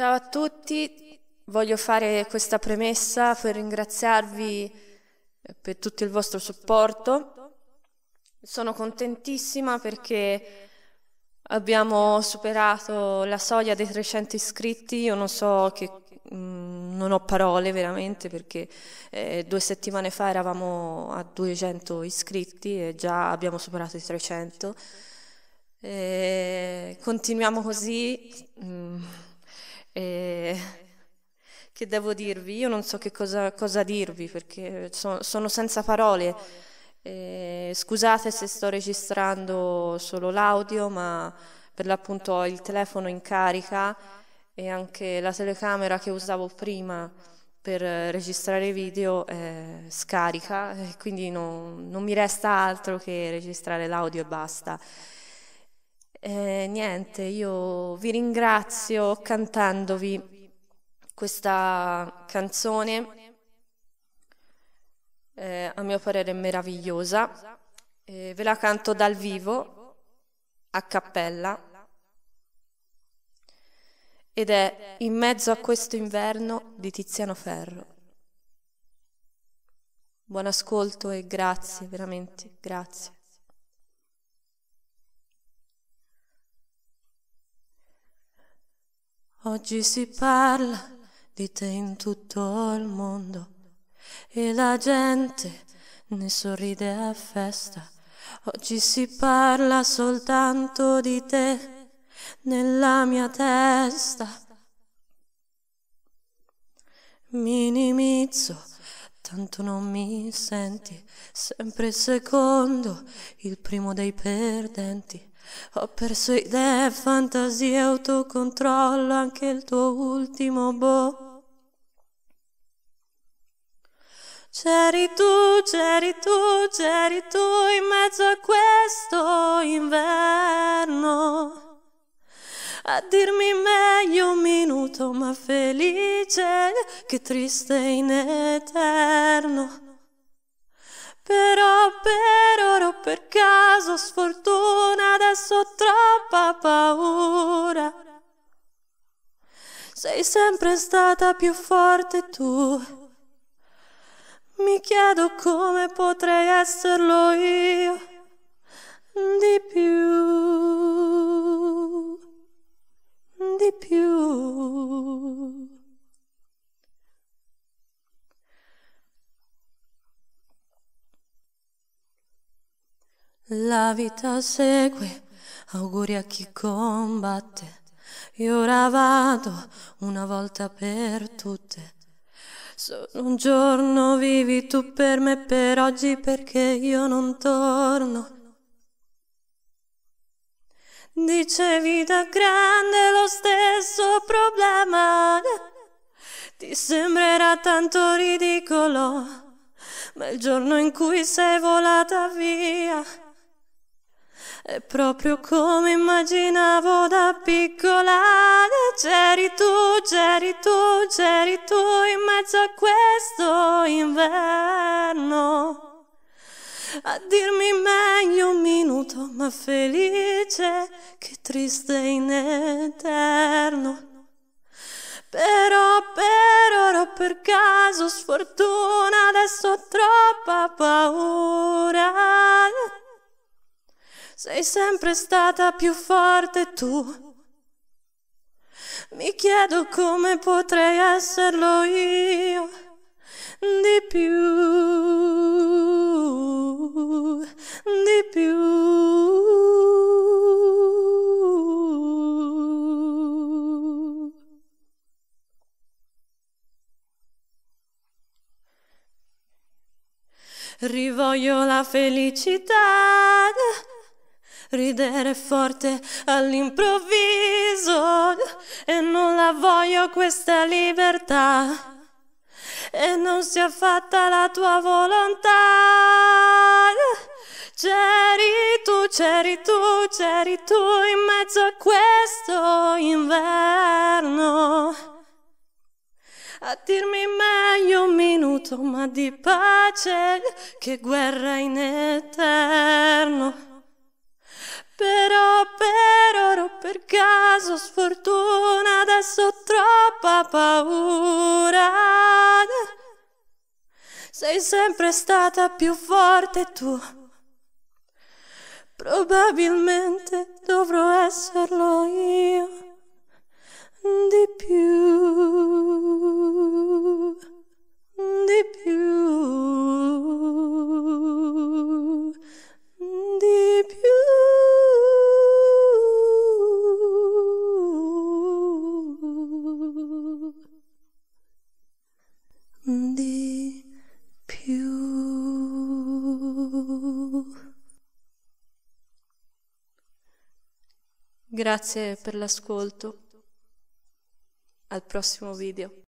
Ciao a tutti, voglio fare questa premessa per ringraziarvi eh, per tutto il vostro supporto. Sono contentissima perché abbiamo superato la soglia dei 300 iscritti, io non so che... Mm, non ho parole veramente perché eh, due settimane fa eravamo a 200 iscritti e già abbiamo superato i 300. Eh, continuiamo così. Mh mm, e che devo dirvi? Io non so che cosa, cosa dirvi perché so, sono senza parole. E scusate se sto registrando solo l'audio, ma per l'appunto ho il telefono in carica e anche la telecamera che usavo prima per registrare video è scarica, quindi no, non mi resta altro che registrare l'audio e basta. Eh, niente, io vi ringrazio cantandovi questa canzone, eh, a mio parere meravigliosa. Eh, ve la canto dal vivo, a cappella, ed è In mezzo a questo inverno di Tiziano Ferro. Buon ascolto e grazie, veramente, grazie. Oggi si parla di te in tutto il mondo e la gente ne sorride a festa. Oggi si parla soltanto di te nella mia testa. Minimizzo, tanto non mi senti, sempre secondo, il primo dei perdenti. Ho perso idee, fantasia, autocontrollo, anche il tuo ultimo boh. C'eri tu, c'eri tu, c'eri tu in mezzo a questo inverno. A dirmi meglio un minuto, ma felice che triste in eterno. Però per per caso sfortuna, adesso ho troppa paura. Sei sempre stata più forte tu. Mi chiedo come potrei esserlo io di più. La vita segue, auguri a chi combatte. Io ora vado una volta per tutte. Solo un giorno vivi tu per me per oggi perché io non torno. Dicevi da grande lo stesso problema. Ti sembrerà tanto ridicolo, ma il giorno in cui sei volata via è eh, proprio come immaginavo da piccola, c'eri tu, c'eri tu, c'eri tu in mezzo a questo inverno. A dirmi meglio un minuto, ma felice che triste in eterno. Però, però, ero per caso sfortuna, adesso ho troppa paura sei sempre stata più forte tu. Mi chiedo come potrei esserlo io di più, di più. Rivoglio la felicità ridere forte all'improvviso e non la voglio questa libertà e non sia fatta la tua volontà. C'eri tu, c'eri tu, c'eri tu in mezzo a questo inverno. A dirmi meglio un minuto, ma di pace che guerra in eterno. Sei sempre stata più forte tu. Probabilmente dovrò esserlo io di più. Grazie per l'ascolto. Al prossimo video.